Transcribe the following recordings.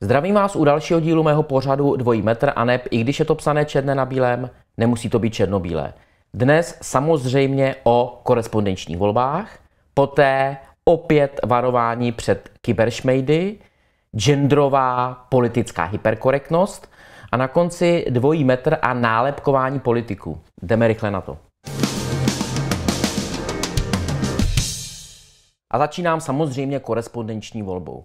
Zdravím vás u dalšího dílu mého pořadu Dvojí metr a neb, i když je to psané černé na bílém, nemusí to být černobílé. Dnes samozřejmě o korespondenčních volbách, poté opět varování před kyberšmejdy, genderová politická hyperkorektnost a na konci dvojí metr a nálepkování politiků. Jdeme rychle na to. A začínám samozřejmě korespondenční volbou.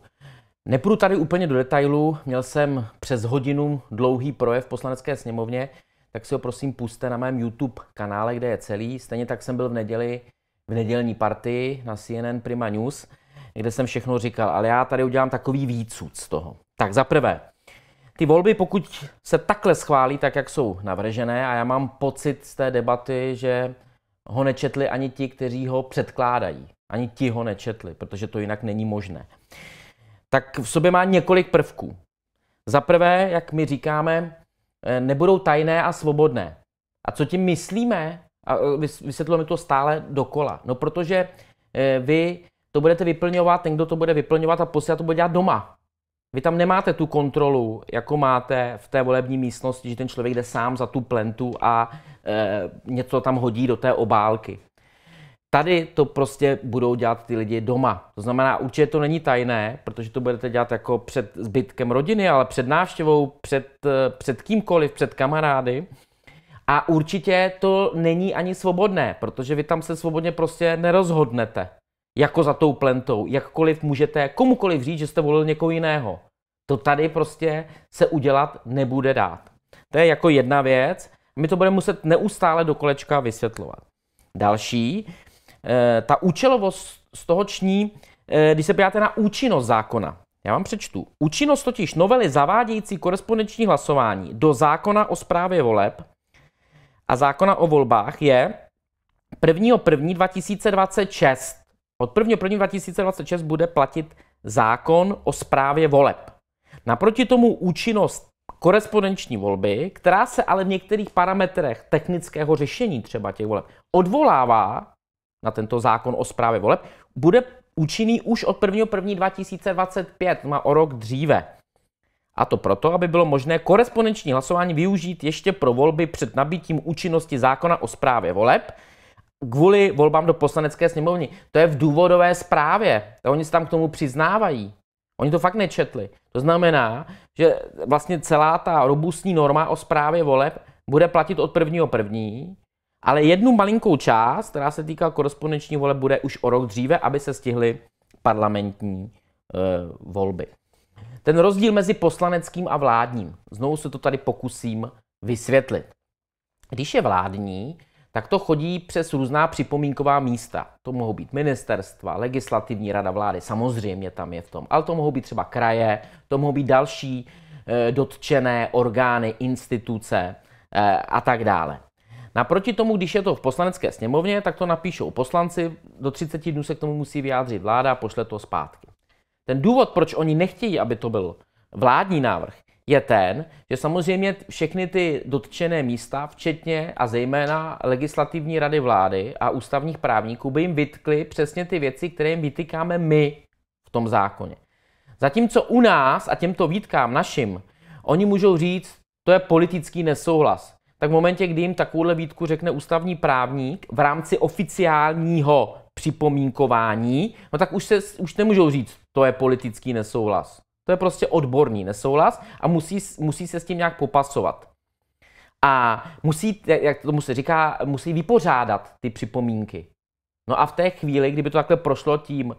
Nepůjdu tady úplně do detailu, měl jsem přes hodinu dlouhý projev v poslanecké sněmovně, tak si ho prosím puste na mém YouTube kanále, kde je celý. Stejně tak jsem byl v neděli v nedělní partii na CNN Prima News, kde jsem všechno říkal, ale já tady udělám takový výcud z toho. Tak za prvé, ty volby, pokud se takhle schválí, tak jak jsou navržené, a já mám pocit z té debaty, že ho nečetli ani ti, kteří ho předkládají. Ani ti ho nečetli, protože to jinak není možné. Tak v sobě má několik prvků. Za prvé, jak my říkáme, eh, nebudou tajné a svobodné. A co tím myslíme? a eh, vysvětlilo mi to stále dokola. No protože eh, vy to budete vyplňovat, ten, kdo to bude vyplňovat a posílat to bude dělat doma. Vy tam nemáte tu kontrolu, jako máte v té volební místnosti, že ten člověk jde sám za tu plentu a e, něco tam hodí do té obálky. Tady to prostě budou dělat ty lidi doma. To znamená, určitě to není tajné, protože to budete dělat jako před zbytkem rodiny, ale před návštěvou, před, před kýmkoliv, před kamarády. A určitě to není ani svobodné, protože vy tam se svobodně prostě nerozhodnete. Jako za tou plentou, jakkoliv můžete komukoliv říct, že jste volil někoho jiného. To tady prostě se udělat nebude dát. To je jako jedna věc. My to budeme muset neustále do kolečka vysvětlovat. Další, eh, ta účelovost z toho ční, eh, když se podíváte na účinnost zákona. Já vám přečtu. Účinnost totiž novely zavádějící korespondenční hlasování do zákona o správě voleb a zákona o volbách je 1.1.2026. Od 1.1.2026 bude platit zákon o správě voleb. Naproti tomu účinnost korespondenční volby, která se ale v některých parametrech technického řešení třeba těch voleb odvolává na tento zákon o správě voleb, bude účinný už od 1.1.2025, má no o rok dříve. A to proto, aby bylo možné korespondenční hlasování využít ještě pro volby před nabítím účinnosti zákona o správě voleb, kvůli volbám do poslanecké sněmovny. To je v důvodové zprávě. To oni se tam k tomu přiznávají. Oni to fakt nečetli. To znamená, že vlastně celá ta robustní norma o zprávě voleb bude platit od prvního první, ale jednu malinkou část, která se týká korespondenční voleb, bude už o rok dříve, aby se stihly parlamentní e, volby. Ten rozdíl mezi poslaneckým a vládním. Znovu se to tady pokusím vysvětlit. Když je vládní, tak to chodí přes různá připomínková místa. To mohou být ministerstva, legislativní rada vlády, samozřejmě tam je v tom, ale to mohou být třeba kraje, to mohou být další e, dotčené orgány, instituce e, a tak dále. Naproti tomu, když je to v poslanecké sněmovně, tak to napíšou poslanci, do 30 dnů se k tomu musí vyjádřit vláda a pošle to zpátky. Ten důvod, proč oni nechtějí, aby to byl vládní návrh, je ten, že samozřejmě všechny ty dotčené místa, včetně a zejména legislativní rady vlády a ústavních právníků, by jim vytkly přesně ty věci, které jim vytýkáme my v tom zákoně. Zatímco u nás a těmto výtkám našim, oni můžou říct, to je politický nesouhlas. Tak v momentě, kdy jim takovouhle výtku řekne ústavní právník v rámci oficiálního připomínkování, no tak už, se, už nemůžou říct, to je politický nesouhlas. To je prostě odborný nesouhlas a musí, musí se s tím nějak popasovat. A musí, jak tomu se říká, musí vypořádat ty připomínky. No a v té chvíli, kdyby to takhle prošlo tím,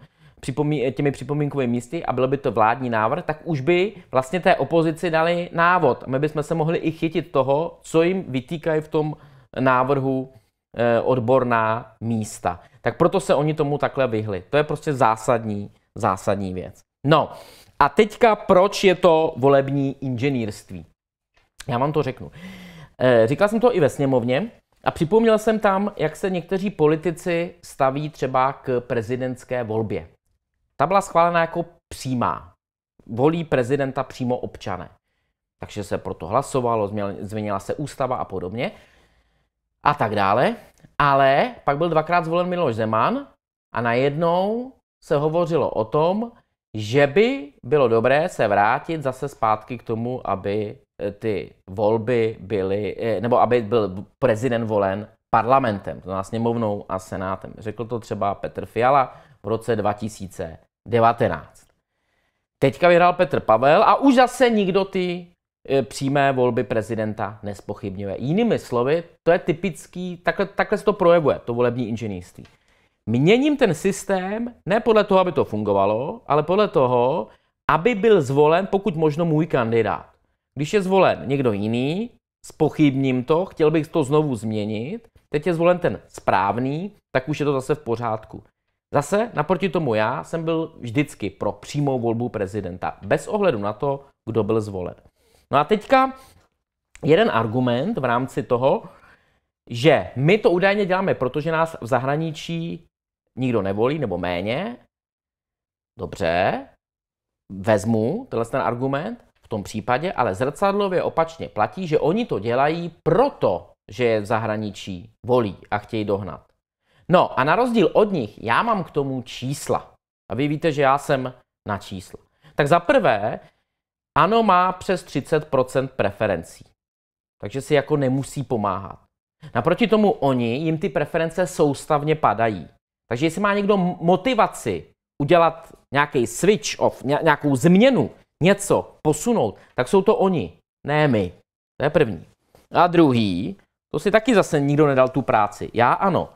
těmi připomínkovými místy a byl by to vládní návrh, tak už by vlastně té opozici dali návod. My bychom se mohli i chytit toho, co jim vytýkají v tom návrhu Eh, odborná místa. Tak proto se oni tomu takhle vyhli. To je prostě zásadní, zásadní věc. No a teďka proč je to volební inženýrství? Já vám to řeknu. Eh, říkal jsem to i ve sněmovně a připomněl jsem tam, jak se někteří politici staví třeba k prezidentské volbě. Ta byla schválena jako přímá. Volí prezidenta přímo občané. Takže se proto hlasovalo, změnila se ústava a podobně a tak dále. Ale pak byl dvakrát zvolen Miloš Zeman a najednou se hovořilo o tom, že by bylo dobré se vrátit zase zpátky k tomu, aby eh, ty volby byly, eh, nebo aby byl prezident volen parlamentem, to znamená sněmovnou a senátem. Řekl to třeba Petr Fiala v roce 2019. Teďka vyhrál Petr Pavel a už zase nikdo ty E, přímé volby prezidenta nespochybňuje. Jinými slovy, to je typický, takhle, takhle se to projevuje, to volební inženýrství. Měním ten systém ne podle toho, aby to fungovalo, ale podle toho, aby byl zvolen pokud možno můj kandidát. Když je zvolen někdo jiný, spochybním to, chtěl bych to znovu změnit, teď je zvolen ten správný, tak už je to zase v pořádku. Zase naproti tomu já jsem byl vždycky pro přímou volbu prezidenta, bez ohledu na to, kdo byl zvolen. No a teďka jeden argument v rámci toho, že my to údajně děláme, protože nás v zahraničí nikdo nevolí, nebo méně. Dobře, vezmu tenhle ten argument v tom případě, ale zrcadlově opačně platí, že oni to dělají proto, že je v zahraničí volí a chtějí dohnat. No a na rozdíl od nich, já mám k tomu čísla. A vy víte, že já jsem na čísla. Tak za prvé, ano, má přes 30% preferencí, takže si jako nemusí pomáhat. Naproti tomu oni, jim ty preference soustavně padají. Takže jestli má někdo motivaci udělat nějaký switch off, nějakou změnu, něco posunout, tak jsou to oni, ne my. To je první. A druhý, to si taky zase nikdo nedal tu práci. Já ano.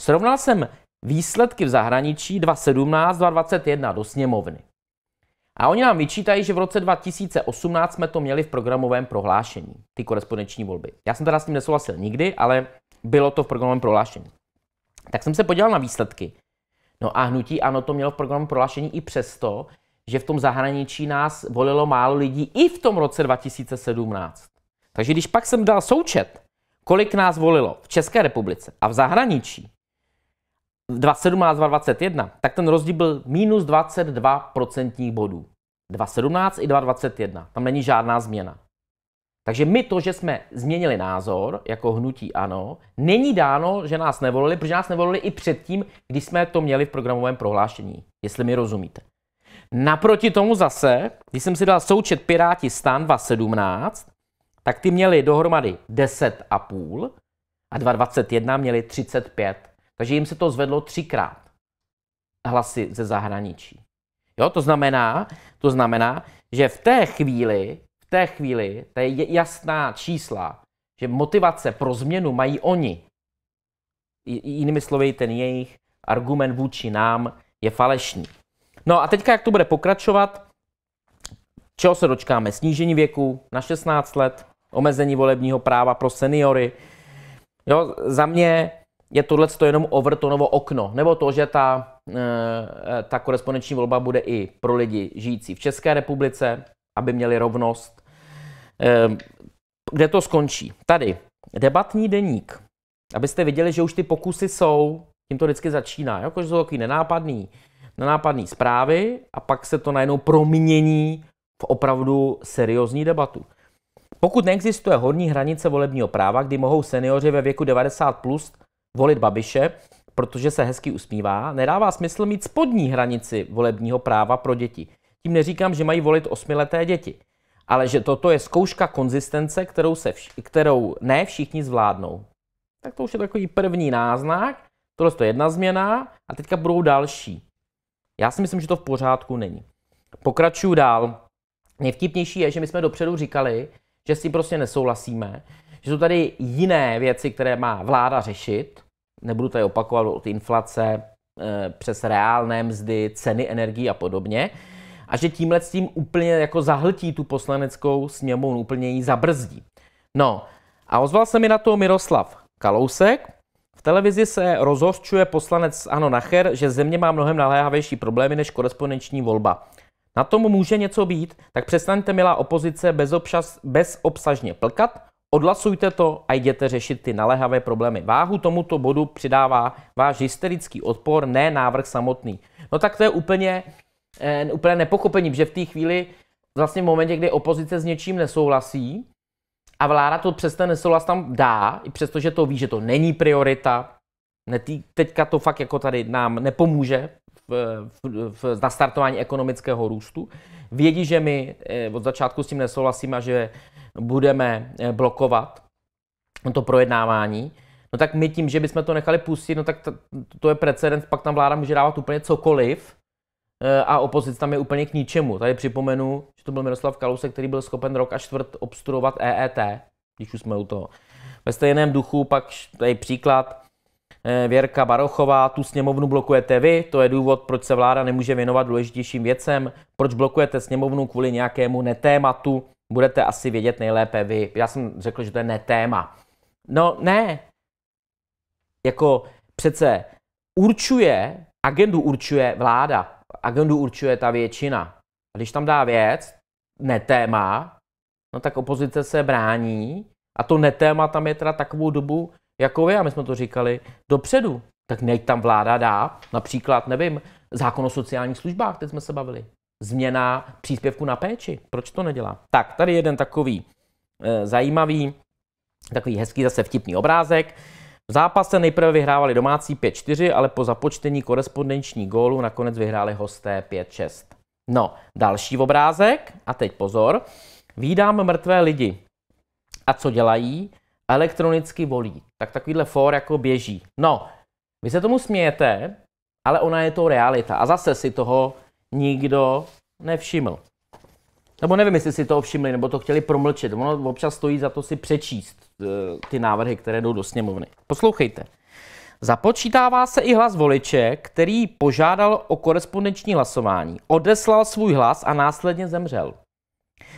Srovnal jsem výsledky v zahraničí 2017-2021 do sněmovny. A oni nám vyčítají, že v roce 2018 jsme to měli v programovém prohlášení, ty korespondenční volby. Já jsem teda s tím nesouhlasil nikdy, ale bylo to v programovém prohlášení. Tak jsem se podíval na výsledky. No a hnutí ano to mělo v programovém prohlášení i přesto, že v tom zahraničí nás volilo málo lidí i v tom roce 2017. Takže když pak jsem dal součet, kolik nás volilo v České republice a v zahraničí, 2017, 2021, tak ten rozdíl byl minus 22 procentních bodů. 2017 i 2021. Tam není žádná změna. Takže my to, že jsme změnili názor jako hnutí ano, není dáno, že nás nevolili, protože nás nevolili i předtím, když jsme to měli v programovém prohlášení, jestli mi rozumíte. Naproti tomu zase, když jsem si dal součet Piráti stan 2017, tak ty měli dohromady 10,5 a 2021 měli 35. Takže jim se to zvedlo třikrát hlasy ze zahraničí. Jo, to znamená, to znamená, že v té chvíli, v té chvíli, to je jasná čísla, že motivace pro změnu mají oni. Jinými slovy, ten jejich argument vůči nám je falešný. No a teďka, jak to bude pokračovat, čeho se dočkáme? Snížení věku na 16 let, omezení volebního práva pro seniory. Jo, za mě je tohle jenom Overtonovo okno, nebo to, že ta, eh, ta korespondenční volba bude i pro lidi žijící v České republice, aby měli rovnost. Eh, kde to skončí? Tady. Debatní deník. Abyste viděli, že už ty pokusy jsou, tím to vždycky začíná, že jsou takový nenápadný, nenápadný zprávy a pak se to najednou promění v opravdu seriózní debatu. Pokud neexistuje horní hranice volebního práva, kdy mohou seniori ve věku 90 plus volit Babiše, protože se hezky usmívá, nedává smysl mít spodní hranici volebního práva pro děti. Tím neříkám, že mají volit osmileté děti, ale že toto je zkouška konzistence, kterou, se vš- kterou ne všichni zvládnou. Tak to už je takový první náznak. Tohle je to jedna změna a teďka budou další. Já si myslím, že to v pořádku není. Pokračuju dál. Nejvtipnější je, že my jsme dopředu říkali, že si prostě nesouhlasíme, že jsou tady jiné věci, které má vláda řešit. Nebudu tady opakovat od inflace eh, přes reálné mzdy, ceny energií a podobně. A že tímhle s tím úplně jako zahltí tu poslaneckou sněmovnu, úplně ji zabrzdí. No a ozval se mi na to Miroslav Kalousek, v televizi se rozhořčuje poslanec Ano Nacher, že země má mnohem naléhavější problémy než korespondenční volba. Na tom může něco být, tak přestaňte, milá opozice, bezobsažně plkat Odlasujte to a jděte řešit ty naléhavé problémy. Váhu tomuto bodu přidává váš hysterický odpor, ne návrh samotný. No tak to je úplně, e, úplně nepochopení, že v té chvíli, vlastně v momentě, kdy opozice s něčím nesouhlasí a vláda to přes ten nesouhlas tam dá, i přestože to ví, že to není priorita, netý, teďka to fakt jako tady nám nepomůže v, v, v nastartování ekonomického růstu, vědí, že my eh, od začátku s tím nesouhlasíme a že budeme eh, blokovat to projednávání, no tak my tím, že bychom to nechali pustit, no tak to, to je precedens, pak tam vláda může dávat úplně cokoliv eh, a opozice tam je úplně k ničemu. Tady připomenu, že to byl Miroslav Kalousek, který byl schopen rok a čtvrt obstruovat EET, když už jsme u toho. Ve stejném duchu pak tady příklad, eh, Věrka Barochová, tu sněmovnu blokujete vy, to je důvod, proč se vláda nemůže věnovat důležitějším věcem, proč blokujete sněmovnu kvůli nějakému netématu, budete asi vědět nejlépe vy. Já jsem řekl, že to je téma. No ne. Jako přece určuje, agendu určuje vláda, agendu určuje ta většina. A když tam dá věc, ne téma, no tak opozice se brání a to netéma tam je teda takovou dobu, jako vy, a my jsme to říkali, dopředu. Tak nejď tam vláda dá, například, nevím, zákon o sociálních službách, teď jsme se bavili změna příspěvku na péči. Proč to nedělá? Tak, tady jeden takový e, zajímavý, takový hezký zase vtipný obrázek. V zápase nejprve vyhrávali domácí 5-4, ale po započtení korespondenční gólu nakonec vyhráli hosté 5-6. No, další obrázek, a teď pozor. Vídám mrtvé lidi. A co dělají? Elektronicky volí. Tak takovýhle for jako běží. No, vy se tomu smějete, ale ona je to realita. A zase si toho nikdo nevšiml. Nebo nevím, jestli si to všimli, nebo to chtěli promlčet. Ono občas stojí za to si přečíst eh, ty návrhy, které jdou do sněmovny. Poslouchejte. Započítává se i hlas voliče, který požádal o korespondenční hlasování, odeslal svůj hlas a následně zemřel.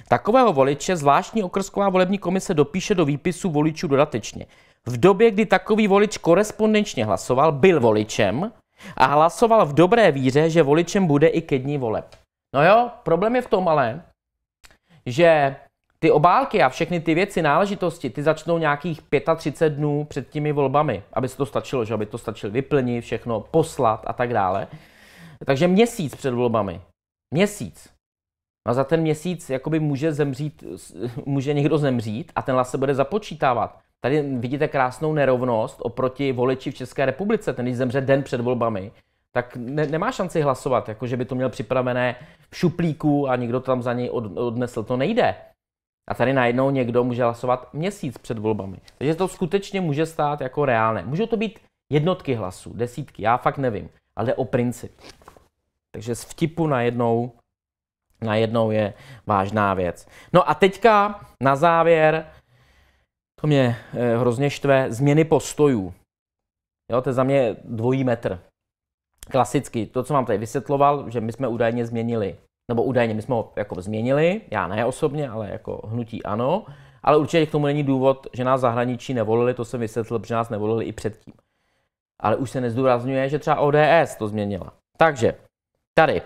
Takového voliče zvláštní okrsková volební komise dopíše do výpisu voličů dodatečně. V době, kdy takový volič korespondenčně hlasoval, byl voličem a hlasoval v dobré víře, že voličem bude i ke dní voleb. No jo, problém je v tom ale, že ty obálky a všechny ty věci, náležitosti, ty začnou nějakých 35 dnů před těmi volbami, aby se to stačilo, že aby to stačilo vyplnit, všechno poslat a tak dále. Takže měsíc před volbami. Měsíc. A no za ten měsíc jakoby může zemřít, může někdo zemřít a ten hlas se bude započítávat. Tady vidíte krásnou nerovnost oproti voliči v České republice. Ten, když zemře den před volbami, tak ne, nemá šanci hlasovat, jako že by to měl připravené v šuplíku a někdo tam za něj od, odnesl. To nejde. A tady najednou někdo může hlasovat měsíc před volbami. Takže to skutečně může stát jako reálné. Můžou to být jednotky hlasů, desítky, já fakt nevím, ale o princip. Takže z vtipu najednou, najednou je vážná věc. No a teďka na závěr to mě eh, hrozně štve, změny postojů. Jo, to je za mě dvojí metr. Klasicky, to, co vám tady vysvětloval, že my jsme údajně změnili, nebo údajně my jsme ho jako změnili, já ne osobně, ale jako hnutí ano, ale určitě k tomu není důvod, že nás zahraničí nevolili, to jsem vysvětlil, že nás nevolili i předtím. Ale už se nezdůrazňuje, že třeba ODS to změnila. Takže tady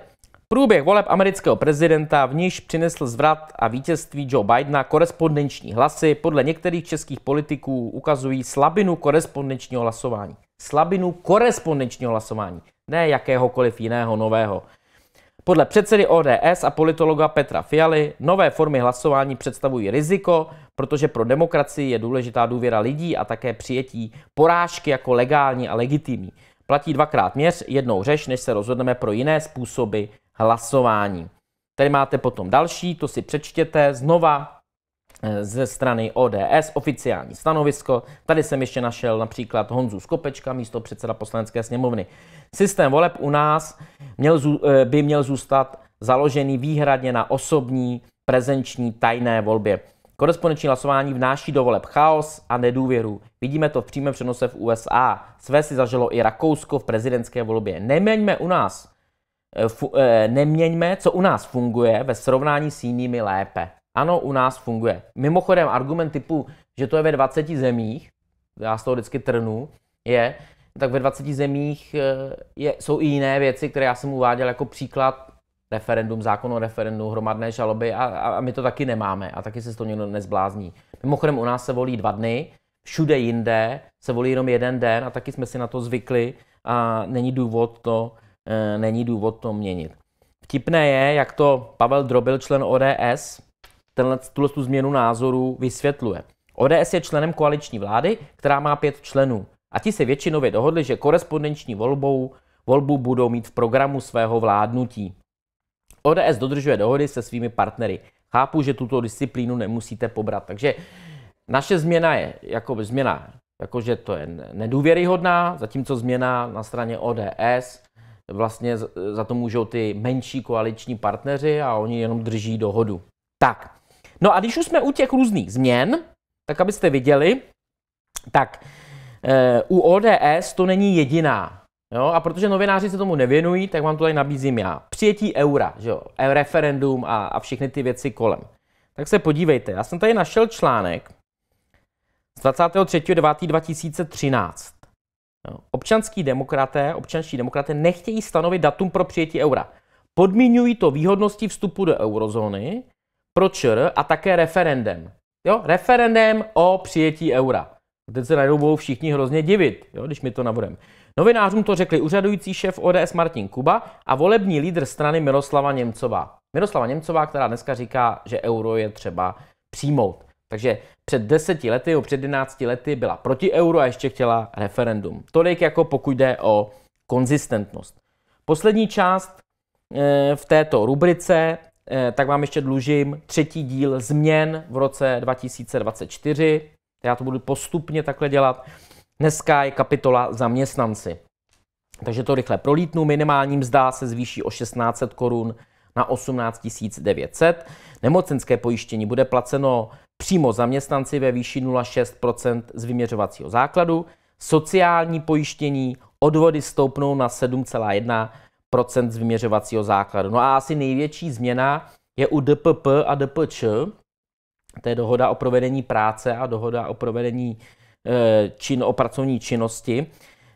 Průběh voleb amerického prezidenta v níž přinesl zvrat a vítězství Joe Bidena korespondenční hlasy podle některých českých politiků ukazují slabinu korespondenčního hlasování. Slabinu korespondenčního hlasování, ne jakéhokoliv jiného nového. Podle předsedy ODS a politologa Petra Fialy nové formy hlasování představují riziko, protože pro demokracii je důležitá důvěra lidí a také přijetí porážky jako legální a legitimní. Platí dvakrát měř, jednou řeš, než se rozhodneme pro jiné způsoby hlasování. Tady máte potom další, to si přečtěte znova eh, ze strany ODS, oficiální stanovisko. Tady jsem ještě našel například Honzu Skopečka, místo předseda poslanecké sněmovny. Systém voleb u nás měl, eh, by měl zůstat založený výhradně na osobní, prezenční, tajné volbě. Korespondenční hlasování vnáší do voleb chaos a nedůvěru. Vidíme to v přímém přenose v USA. Své si zažilo i Rakousko v prezidentské volbě. Nemeňme u nás Eh, eh, neměňme, co u nás funguje ve srovnání s jinými lépe. Ano, u nás funguje. Mimochodem, argument typu, že to je ve 20 zemích, já z toho vždycky trnu, je, tak ve 20 zemích eh, je, jsou i jiné věci, které já jsem uváděl jako příklad referendum, zákon o referendu, hromadné žaloby a, a my to taky nemáme a taky se to někdo nezblázní. Mimochodem u nás se volí dva dny, všude jinde se volí jenom jeden den a taky jsme si na to zvykli a není důvod to E, není důvod to měnit. Vtipné je, jak to Pavel Drobil, člen ODS, tenhle, tuhle tu změnu názoru vysvětluje. ODS je členem koaliční vlády, která má pět členů. A ti se většinově dohodli, že korespondenční volbou volbu budou mít v programu svého vládnutí. ODS dodržuje dohody se svými partnery. Chápu, že tuto disciplínu nemusíte pobrat. Takže naše změna je jako změna, jakože to je nedůvěryhodná, zatímco změna na straně ODS vlastně za to můžou ty menší koaliční partneři a oni jenom drží dohodu. Tak, no a když už jsme u těch různých změn, tak abyste viděli, tak e, u ODS to není jediná. Jo? A protože novináři se tomu nevěnují, tak vám to tady nabízím já. Přijetí eura, že jo? E, referendum a, a všechny ty věci kolem. Tak se podívejte, já jsem tady našel článek z 2013. No. Občanský demokraté, občanští demokraté nechtějí stanovit datum pro přijetí eura. Podmiňují to výhodností vstupu do eurozóny pro ČR a také referendem. Jo? Referendem o přijetí eura. Teď se najednou budou všichni hrozně divit, jo? když mi to navodem. Novinářům to řekli úřadující šéf ODS Martin Kuba a volební lídr strany Miroslava Němcová. Miroslava Němcová, která dneska říká, že euro je třeba přijmout. Takže před deseti lety, o před jedenácti lety byla proti euro a ještě chtěla referendum. Tolik jako pokud jde o konzistentnost. Poslední část eh, v této rubrice, eh, tak vám ještě dlužím třetí díl změn v roce 2024. Já to budu postupně takhle dělat. Dneska je kapitola zaměstnanci. Takže to rychle prolítnu. Minimální mzda se zvýší o 1600 korun na 18 900. Nemocenské pojištění bude placeno přímo zaměstnanci ve výši 0,6 z vyměřovacího základu, sociální pojištění, odvody stoupnou na 7,1 z vyměřovacího základu. No a asi největší změna je u DPP a DPČ, to je dohoda o provedení práce a dohoda o provedení eh, čin, o pracovní činnosti.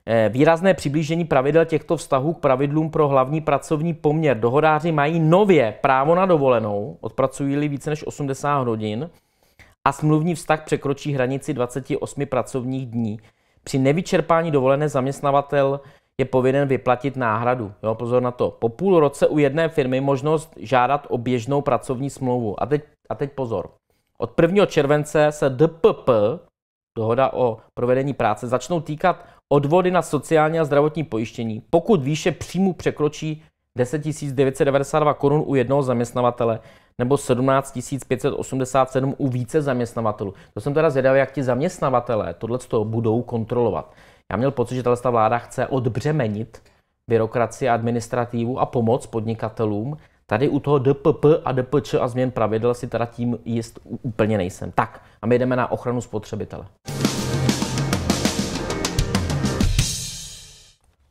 Eh, výrazné přiblížení pravidel těchto vztahů k pravidlům pro hlavní pracovní poměr. Dohodáři mají nově právo na dovolenou, odpracují-li více než 80 hodin, a smluvní vztah překročí hranici 28 pracovních dní. Při nevyčerpání dovolené zaměstnavatel je povinen vyplatit náhradu. Jo, pozor na to. Po půl roce u jedné firmy možnost žádat o běžnou pracovní smlouvu. A teď, a teď pozor. Od 1. července se DPP, dohoda o provedení práce, začnou týkat odvody na sociální a zdravotní pojištění, pokud výše příjmu překročí 10 992 korun u jednoho zaměstnavatele nebo 17 587 u více zaměstnavatelů. To jsem teda zvědavý, jak ti zaměstnavatelé tohle budou kontrolovat. Já měl pocit, že tato vláda chce odbřemenit byrokracii a administrativu a pomoc podnikatelům. Tady u toho DPP a DPČ a změn pravidel si teda tím jist úplně nejsem. Tak a my jdeme na ochranu spotřebitele.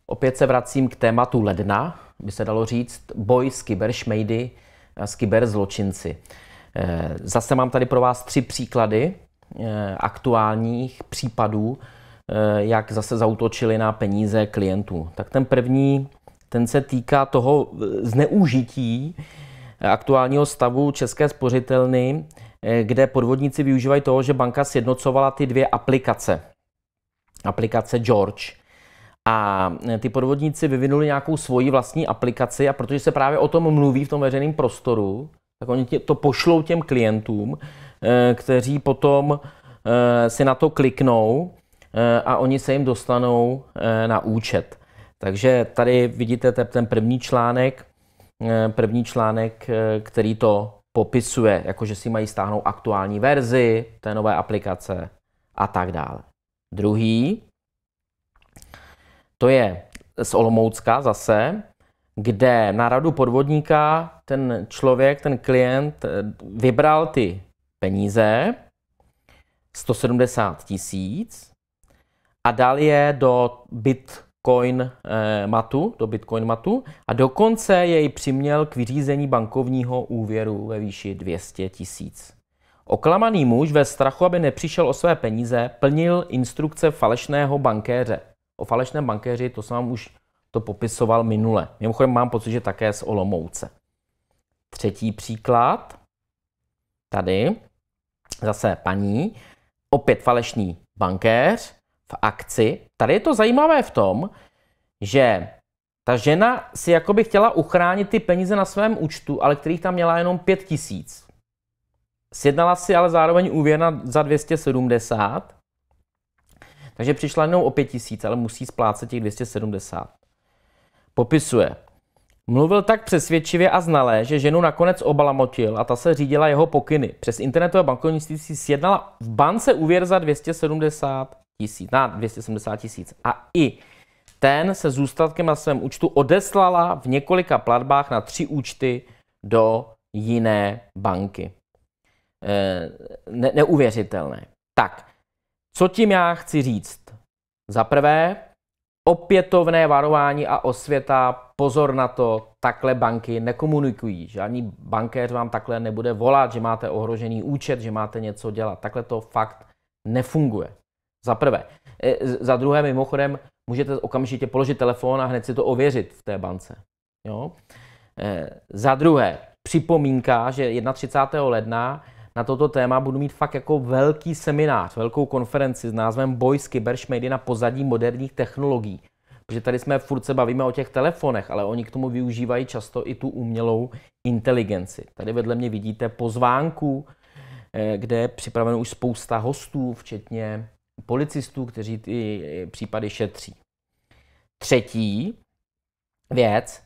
Opět se vracím k tématu ledna, by se dalo říct, boj s kyberšmejdy, s eh, kyberzločinci. Eh, zase mám tady pro vás tři příklady eh, aktuálních případů, jak zase zautočili na peníze klientů. Tak ten první, ten se týká toho zneužití aktuálního stavu České spořitelny, kde podvodníci využívají toho, že banka sjednocovala ty dvě aplikace. Aplikace George a e, ty podvodníci vyvinuli nějakou svoji vlastní aplikaci a protože se právě o tom mluví v tom veřejném prostoru, tak oni to pošlou těm klientům, e, kteří potom e, si na to kliknou a oni se jim dostanou na účet. Takže tady vidíte ten první článek, první článek, který to popisuje, jakože si mají stáhnout aktuální verzi té nové aplikace a tak dále. Druhý, to je z Olomoucka zase, kde na radu podvodníka ten člověk, ten klient eh, vybral ty peníze, 170 tisíc, a dal je do Bitcoin eh, matu, do Bitcoin matu a dokonce jej přiměl k vyřízení bankovního úvěru ve výši 200 tisíc. Oklamaný muž ve strachu, aby nepřišel o své peníze, plnil instrukce falešného bankéře – O falešném bankéři, to jsem vám už to popisoval minule. Mimochodem mám pocit, že také z Olomouce. Třetí příklad, tady, zase paní, opět falešný bankéř v akci. Tady je to zajímavé v tom, že ta žena si jakoby chtěla uchránit ty peníze na svém účtu, ale kterých tam měla jenom pět tisíc. Sjednala si ale zároveň úvěr za 270 takže přišla jenom o 5000, ale musí splácet těch 270. Popisuje. Mluvil tak přesvědčivě a znalé, že ženu nakonec obalamotil a ta se řídila jeho pokyny. Přes internetové bankovnictví si sjednala v bance úvěr za 270 tisíc, na 270 tisíc. A i ten se zůstatkem na svém účtu odeslala v několika platbách na tři účty do jiné banky. E, ne, neuvěřitelné. Tak, co tím já chci říct? Za prvé, opětovné varování a osvěta, pozor na to, takhle banky nekomunikují. Žádný bankéř vám takhle nebude volat, že máte ohrožený účet, že máte něco dělat. Takhle to fakt nefunguje. Za prvé. E, za druhé, mimochodem, můžete okamžitě položit telefon a hned si to ověřit v té bance. Jo? E, za druhé, připomínka, že 31. ledna na toto téma budu mít fakt jako velký seminář, velkou konferenci s názvem Boj s kyberšmejdy na pozadí moderních technologií. Protože tady jsme furt se bavíme o těch telefonech, ale oni k tomu využívají často i tu umělou inteligenci. Tady vedle mě vidíte pozvánku, eh, kde je připraveno už spousta hostů, včetně policistů, kteří ty eh, případy šetří. Třetí věc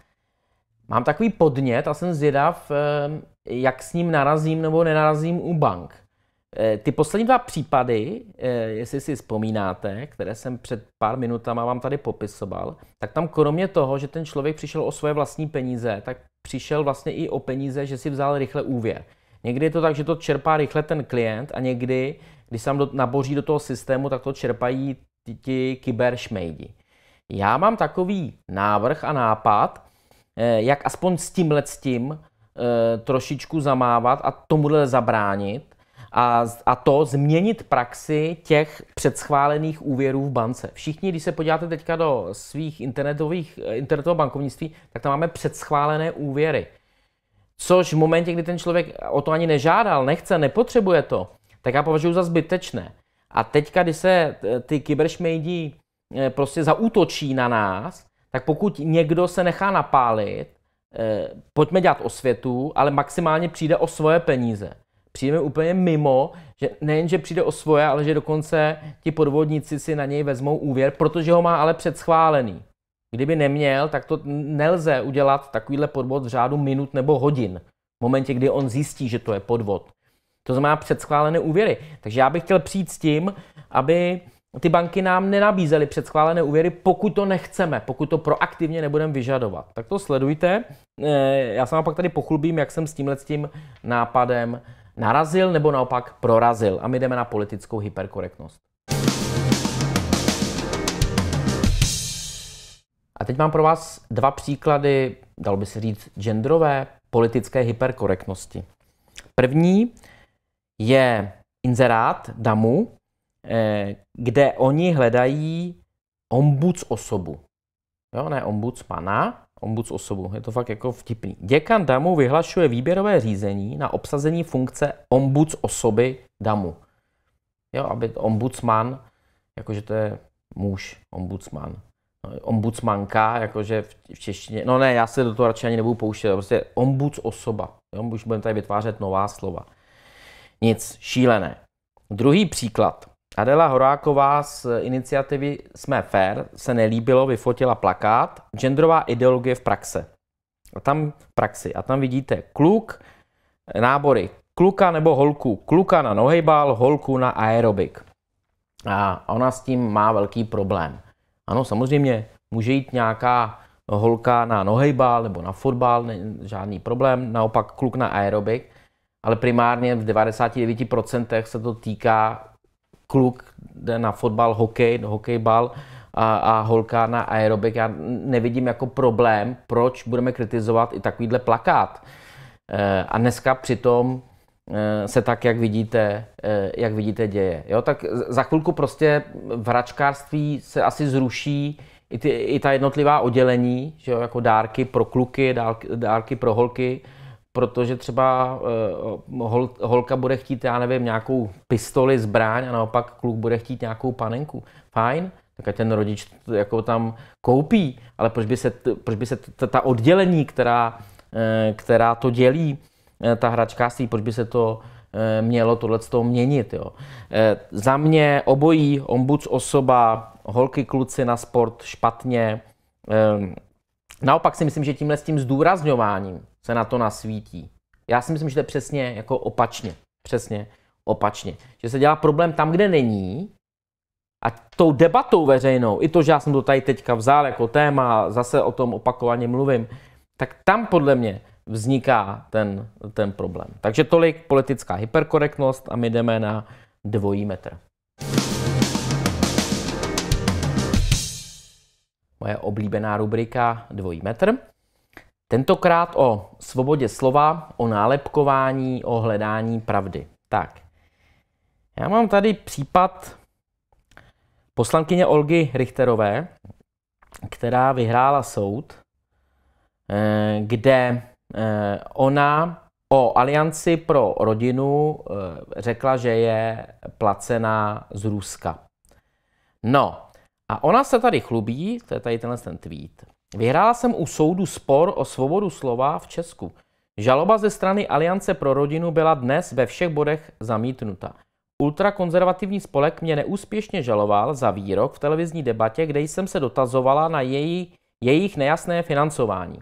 Mám takový podnět a jsem zvědav, eh, jak s ním narazím nebo nenarazím u bank. Eh, ty poslední dva případy, eh, jestli si vzpomínáte, které jsem před pár minutama vám tady popisoval, tak tam kromě toho, že ten člověk přišel o svoje vlastní peníze, tak přišel vlastně i o peníze, že si vzal rychle úvěr. Někdy je to tak, že to čerpá rychle ten klient a někdy, když se do, naboří do toho systému, tak to čerpají ti kyberšmejdi. Já mám takový návrh a nápad, Eh, jak aspoň s tímhle s tím eh, trošičku zamávat a tomuhle zabránit a, a to změnit praxi těch předschválených úvěrů v bance. Všichni, když se podíváte teďka do svých internetových, eh, internetového bankovnictví, tak tam máme předschválené úvěry. Což v momentě, kdy ten člověk o to ani nežádal, nechce, nepotřebuje to, tak já považuji za zbytečné. A teďka, když se ty kyberšmejdí prostě zaútočí na nás, tak pokud někdo se nechá napálit, eh, pojďme dělat osvětu, ale maximálně přijde o svoje peníze. Přijde úplně mimo, že nejen, že přijde o svoje, ale že dokonce ti podvodníci si na něj vezmou úvěr, protože ho má ale předschválený. Kdyby neměl, tak to nelze udělat takovýhle podvod v řádu minut nebo hodin. V momentě, kdy on zjistí, že to je podvod. To znamená předschválené úvěry. Takže já bych chtěl přijít s tím, aby No, ty banky nám nenabízely předschválené úvěry, pokud to nechceme, pokud to proaktivně nebudeme vyžadovat. Tak to sledujte. Eh, já se vám pak tady pochlubím, jak jsem s tímhle tím nápadem narazil nebo naopak prorazil. A my jdeme na politickou hyperkorektnost. A teď mám pro vás dva příklady, dal by se říct, genderové politické hyperkorektnosti. První je inzerát DAMu, Eh, kde oni hledají ombuds osobu. Jo, ne ombudsmana, ombuds osobu. Je to fakt jako vtipný. Děkan DAMu vyhlašuje výběrové řízení na obsazení funkce ombuds osoby DAMu. Jo, aby ombudsman, jakože to je muž, ombudsman. No, ombudsmanka, jakože v češtině, no ne, já se do toho radši ani nebudu pouštět, prostě ombuds osoba. Jo, už budeme tady vytvářet nová slova. Nic, šílené. Druhý příklad – Adela Horáková z iniciativy Jsme fair se nelíbilo, vyfotila plakát Genderová ideologie v praxe. A tam v praxi. A tam vidíte kluk, nábory kluka nebo holku. Kluka na nohejbal, holku na aerobik. A ona s tím má velký problém. Ano, samozřejmě může jít nějaká holka na nohejbal nebo na fotbal, ne, žádný problém, naopak kluk na aerobik, ale primárně v 99% se to týká kluk jde na fotbal, hokej, no, hokejbal a, a holka na aerobik. Já nevidím jako problém, proč budeme kritizovat i takovýhle plakát. Eh, a dneska přitom eh, se tak, jak vidíte, eh, jak vidíte děje. Jo, tak za chvilku prostě v hračkářství se asi zruší i, ty, i ta jednotlivá oddělení, že jo, jako dárky pro kluky, dárky, dárky pro holky protože třeba eh, hol, holka bude chtít, já nevím, nějakou pistoli, zbraň a naopak kluk bude chtít nějakou panenku. Fajn, tak ten rodič jako tam koupí, ale proč by se, proč by se ta oddělení, která, eh, která to dělí, eh, ta hračka stý, proč by se to mělo tohle měnit. Jo. Za mě obojí, ombuds osoba, holky, kluci na sport špatně. Naopak si myslím, že tímhle s tím zdůrazňováním se na to nasvítí. Já si myslím, že to je přesně jako opačně. Přesně opačně. Že se dělá problém tam, kde není, a tou debatou veřejnou, i to, že já jsem to tady teďka vzal jako téma, zase o tom opakovaně mluvím, tak tam podle mě vzniká ten, ten problém. Takže tolik politická hyperkorektnost a my jdeme na dvojí metr. Moje oblíbená rubrika dvojí metr. Tentokrát o svobodě slova, o nálepkování, o hledání pravdy. Tak, já mám tady případ poslankyně Olgy Richterové, která vyhrála soud, eh, kde eh, ona o Alianci pro rodinu eh, řekla, že je placená z Ruska. No, a ona se tady chlubí, to je tady tenhle ten tweet, Vyhrála jsem u soudu spor o svobodu slova v Česku. Žaloba ze strany Aliance pro rodinu byla dnes ve všech bodech zamítnuta. Ultrakonzervativní spolek mě neúspěšně žaloval za výrok v televizní debatě, kde jsem se dotazovala na její, jejich nejasné financování.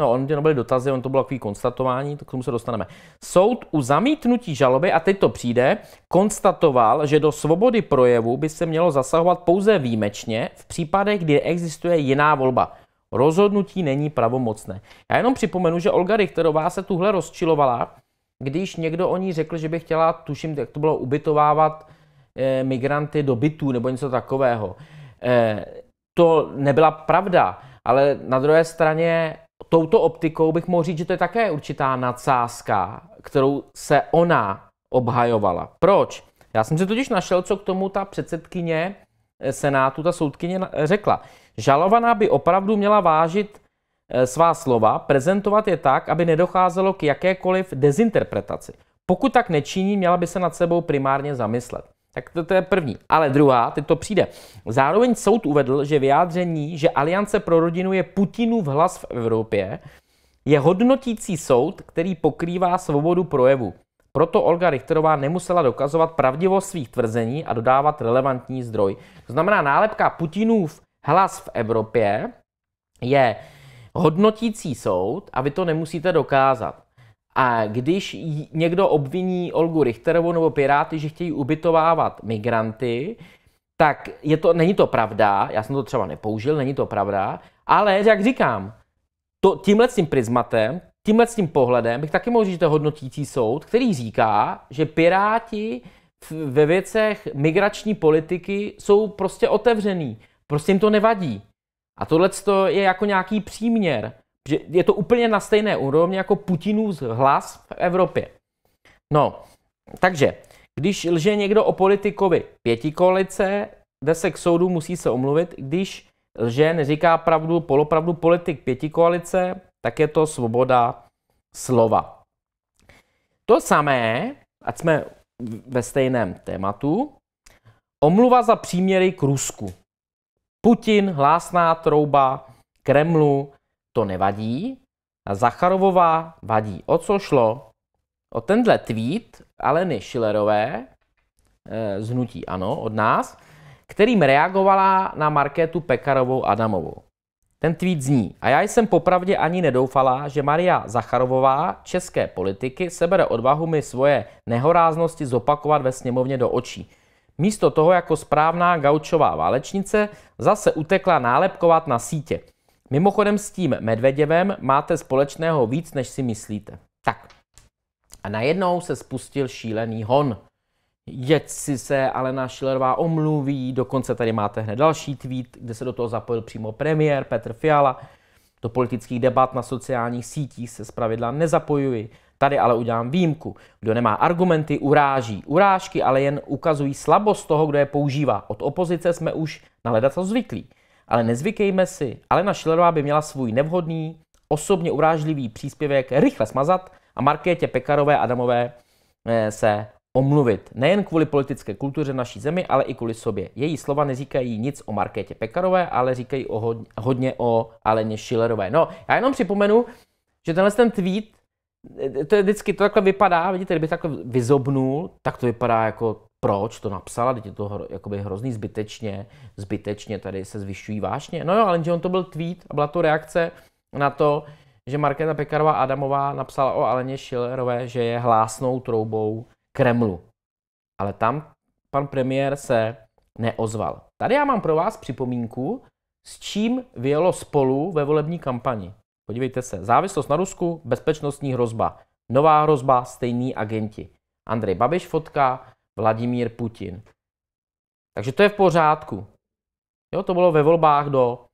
No, on to nebyly dotazy, on to bylo takové konstatování, to k tomu se dostaneme. Soud u zamítnutí žaloby, a teď to přijde, konstatoval, že do svobody projevu by se mělo zasahovat pouze výjimečně v případech, kdy existuje jiná volba. Rozhodnutí není pravomocné. Já jenom připomenu, že Olga Richterová se tuhle rozčilovala, když někdo o ní řekl, že by chtěla, tuším, jak to bylo, ubytovávat e, migranty do bytů nebo něco takového. E, to nebyla pravda, ale na druhé straně touto optikou bych mohl říct, že to je také určitá nadsázka, kterou se ona obhajovala. Proč? Já jsem si totiž našel, co k tomu ta předsedkyně Senátu ta soudkyně řekla. Žalovaná by opravdu měla vážit eh, svá slova, prezentovat je tak, aby nedocházelo k jakékoliv dezinterpretaci. Pokud tak nečiní, měla by se nad sebou primárně zamyslet. Tak to, to je první. Ale druhá, teď to přijde. Zároveň soud uvedl, že vyjádření, že Aliance pro rodinu je Putinův hlas v Evropě, je hodnotící soud, který pokrývá svobodu projevu. Proto Olga Richterová nemusela dokazovat pravdivost svých tvrzení a dodávat relevantní zdroj. To znamená, nálepka Putinův hlas v Evropě je hodnotící soud a vy to nemusíte dokázat. A když někdo obviní Olgu Richterovou nebo Piráty, že chtějí ubytovávat migranty, tak je to, není to pravda, já jsem to třeba nepoužil, není to pravda, ale jak říkám, to, tímhle tím prismatem tímhle s tím pohledem bych taky mohl říct, že to hodnotící soud, který říká, že Piráti ve věcech migrační politiky jsou prostě otevřený. Prostě jim to nevadí. A tohle je jako nějaký příměr. Že je to úplně na stejné úrovni jako Putinův hlas v Evropě. No, takže, když lže někdo o politikovi pětikolice, jde se k soudu, musí se omluvit. Když lže, neříká pravdu, polopravdu politik pětikoalice, tak je to svoboda slova. To samé, ať jsme ve stejném tématu, omluva za příměry k Rusku. Putin, hlásná trouba, Kremlu, to nevadí. A Zacharovová vadí. O co šlo? O tenhle tweet Aleny Schillerové eh, z Hnutí Ano od nás, kterým reagovala na Markétu Pekarovou Adamovou. Ten tweet zní, a já jsem popravdě ani nedoufala, že Maria Zacharovová české politiky sebere odvahu mi svoje nehoráznosti zopakovat ve sněmovně do očí. Místo toho jako správná gaučová válečnice zase utekla nálepkovat na sítě. Mimochodem s tím Medvedevem máte společného víc, než si myslíte. Tak. A najednou se spustil šílený hon jeď si se, Alena Šilerová omluví, dokonce tady máte hned další tweet, kde se do toho zapojil přímo premiér Petr Fiala. Do politických debat na sociálních sítích se zpravidla nezapojuji. Tady ale udělám výjimku. Kdo nemá argumenty, uráží. Urážky ale jen ukazují slabost toho, kdo je používá. Od opozice jsme už na ledaco zvyklí. Ale nezvykejme si. Alena Šilerová by měla svůj nevhodný, osobně urážlivý příspěvek rychle smazat a Markétě Pekarové Adamové eh, se omluvit. Nejen kvůli politické kultuře naší zemi, ale i kvůli sobě. Její slova neříkají nic o Markétě Pekarové, ale říkají o hodně, hodně o Aleně Schillerové. No, já jenom připomenu, že tenhle ten tweet, eh, to je vždycky, to takhle vypadá, vidíte, kdyby takhle vyzobnul, tak to vypadá jako proč to napsala, teď je to hro, jakoby hrozný zbytečně, zbytečně tady se zvyšují vášně. No jo, ale že on to byl tweet a byla to reakce na to, že Markéta Pekarová Adamová napsala o Aleně Schillerové, že je hlásnou troubou Kremlu. Ale tam pan premiér se neozval. Tady já mám pro vás připomínku, s čím vyjelo spolu ve volební kampani. Podívejte se, závislost na Rusku, bezpečnostní hrozba, nová hrozba, stejní agenti. Andrej Babiš fotka, Vladimír Putin. Takže to je v pořádku. Jo, to bylo ve volbách do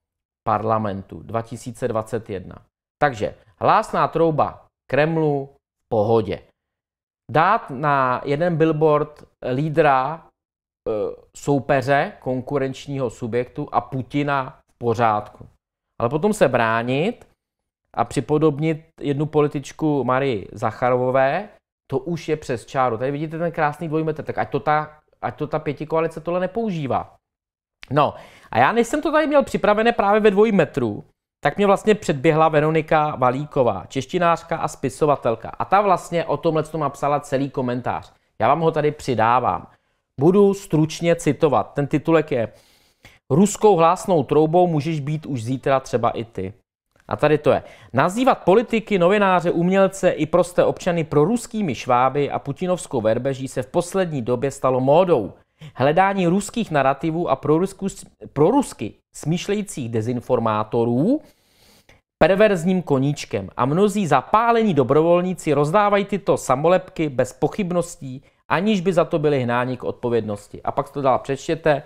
parlamentu 2021. Takže hlásná trouba Kremlu pohodě dát na jeden billboard lídra eh, soupeře, konkurenčního subjektu a Putina v pořádku. Ale potom se bránit a připodobnit jednu političku Marii Zacharovové, to už je přes čáru. Tady vidíte ten krásný dvojmetr, tak ať to ta, ať to ta pětikoalice tohle nepoužívá. No, a já než jsem to tady měl připravené právě ve dvojmetru, metru, tak mě vlastně předběhla Veronika Valíková, češtinářka a spisovatelka. A ta vlastně o tomhle tom napsala celý komentář. Já vám ho tady přidávám. Budu stručně citovat. Ten titulek je Ruskou hlásnou troubou můžeš být už zítra třeba i ty. A tady to je. Nazývat politiky, novináře, umělce i prosté občany pro ruskými šváby a putinovskou verbeží se v poslední době stalo módou – Hledání ruských narrativů a prorusky, prorusky smýšlejících dezinformátorů perverzním koníčkem a mnozí zapálení dobrovolníci rozdávají tyto samolepky bez pochybností, aniž by za to byli hnáni k odpovědnosti. A pak to dál přečtěte,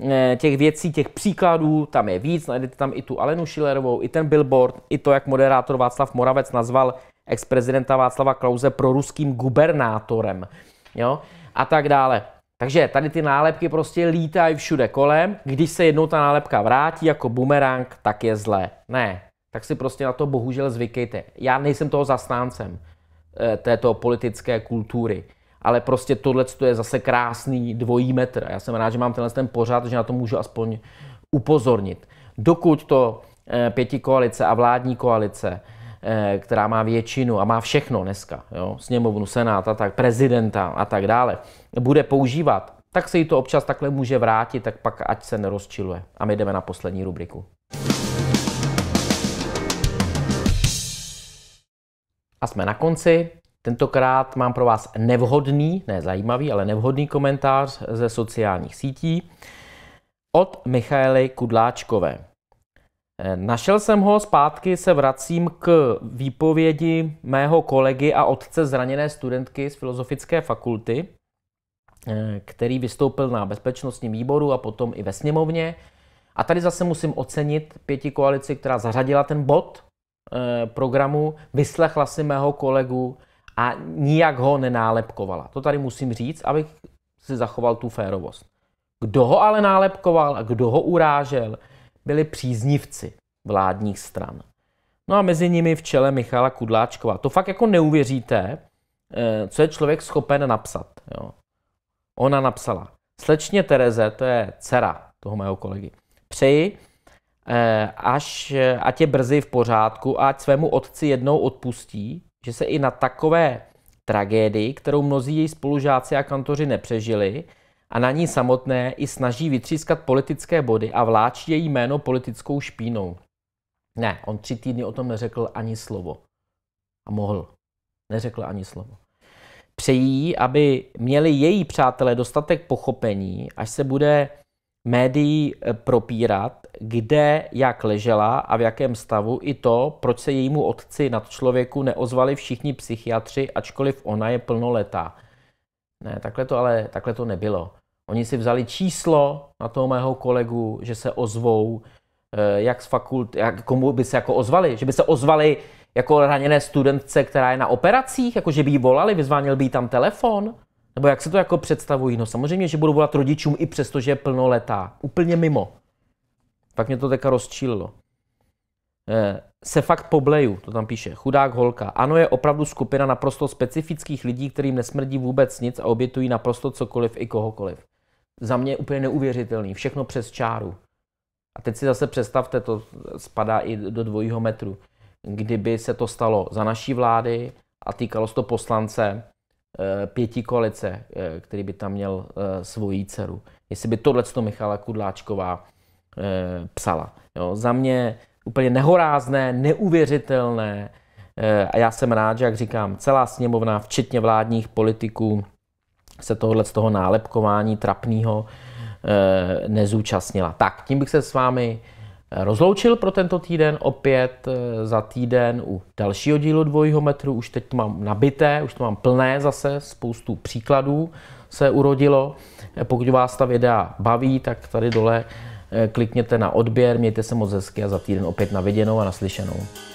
eh, těch věcí, těch příkladů, tam je víc, najdete tam i tu Alenu Schillerovou, i ten billboard, i to, jak moderátor Václav Moravec nazval ex-prezidenta Václava Klauze proruským gubernátorem, jo, a tak dále. Takže tady ty nálepky prostě lítají všude kolem. Když se jednou ta nálepka vrátí jako bumerang, tak je zlé. Ne, tak si prostě na to bohužel zvykejte. Já nejsem toho zastáncem eh, této politické kultury. Ale prostě tohle je zase krásný dvojí metr. Já jsem rád, že mám tenhle ten pořád, že na to můžu aspoň upozornit. Dokud to eh, pěti koalice a vládní koalice, eh, která má většinu a má všechno dneska, jo, sněmovnu, a tak prezidenta a tak dále, bude používat, tak se jí to občas takhle může vrátit, tak pak ať se nerozčiluje. A my jdeme na poslední rubriku. A jsme na konci. Tentokrát mám pro vás nevhodný, ne zajímavý, ale nevhodný komentář ze sociálních sítí od Michaely Kudláčkové. Eh, našel jsem ho, zpátky se vracím k výpovědi mého kolegy a otce zraněné studentky z Filozofické fakulty, Eh, který vystoupil na bezpečnostním výboru a potom i ve sněmovně. A tady zase musím ocenit pěti koalici, která zařadila ten bod eh, programu, vyslechla si mého kolegu a nijak ho nenálepkovala. To tady musím říct, abych si zachoval tu férovost. Kdo ho ale nálepkoval a kdo ho urážel, byli příznivci vládních stran. No a mezi nimi v čele Michala Kudláčková. To fakt jako neuvěříte, eh, co je člověk schopen napsat. Jo. Ona napsala, slečně Tereze, to je dcera toho mého kolegy, přeji, eh, až, ať je brzy v pořádku a ať svému otci jednou odpustí, že se i na takové tragédii, kterou mnozí její spolužáci a kantoři nepřežili, a na ní samotné i snaží vytřískat politické body a vláčí její jméno politickou špínou. Ne, on tři týdny o tom neřekl ani slovo. A mohl. Neřekl ani slovo. Přejí, aby měli její přátelé dostatek pochopení, až se bude médií eh, propírat, kde jak ležela a v jakém stavu, i to, proč se jejímu otci nad člověku neozvali všichni psychiatři, ačkoliv ona je plnoletá. Ne, takhle to ale takhle to nebylo. Oni si vzali číslo na toho mého kolegu, že se ozvou, eh, jak z fakulty, jak, komu by se jako ozvali, že by se ozvali jako raněné studentce, která je na operacích, jako že by jí volali, vyzvánil by jí tam telefon? Nebo jak se to jako představují? No samozřejmě, že budu volat rodičům i přesto, že je plnoletá. Úplně mimo. Pak mě to teďka rozčílilo. Eh, se fakt pobleju, to tam píše. Chudák holka. Ano, je opravdu skupina naprosto specifických lidí, kterým nesmrdí vůbec nic a obětují naprosto cokoliv i kohokoliv. Za mě je úplně neuvěřitelný. Všechno přes čáru. A teď si zase představte, to spadá i do dvojího metru kdyby se to stalo za naší vlády a týkalo se to poslance eh, pěti koalice, eh, který by tam měl eh, svoji dceru. Jestli by tohle to Michala Kudláčková psala. Jo, za mě úplně nehorázné, neuvěřitelné a já jsem rád, že jak říkám, celá sněmovna, včetně vládních politiků, se tohle z toho nálepkování trapného nezúčastnila. Tak, tím bych se s vámi rozloučil pro tento týden. Opět eh, za týden u dalšího dílu dvojího metru. Už teď to mám nabité, už to mám plné zase, spoustu příkladů se urodilo. Eh, pokud vás ta videa baví, tak tady dole eh, klikněte na odběr, mějte se moc hezky a za týden opět na viděnou a naslyšenou.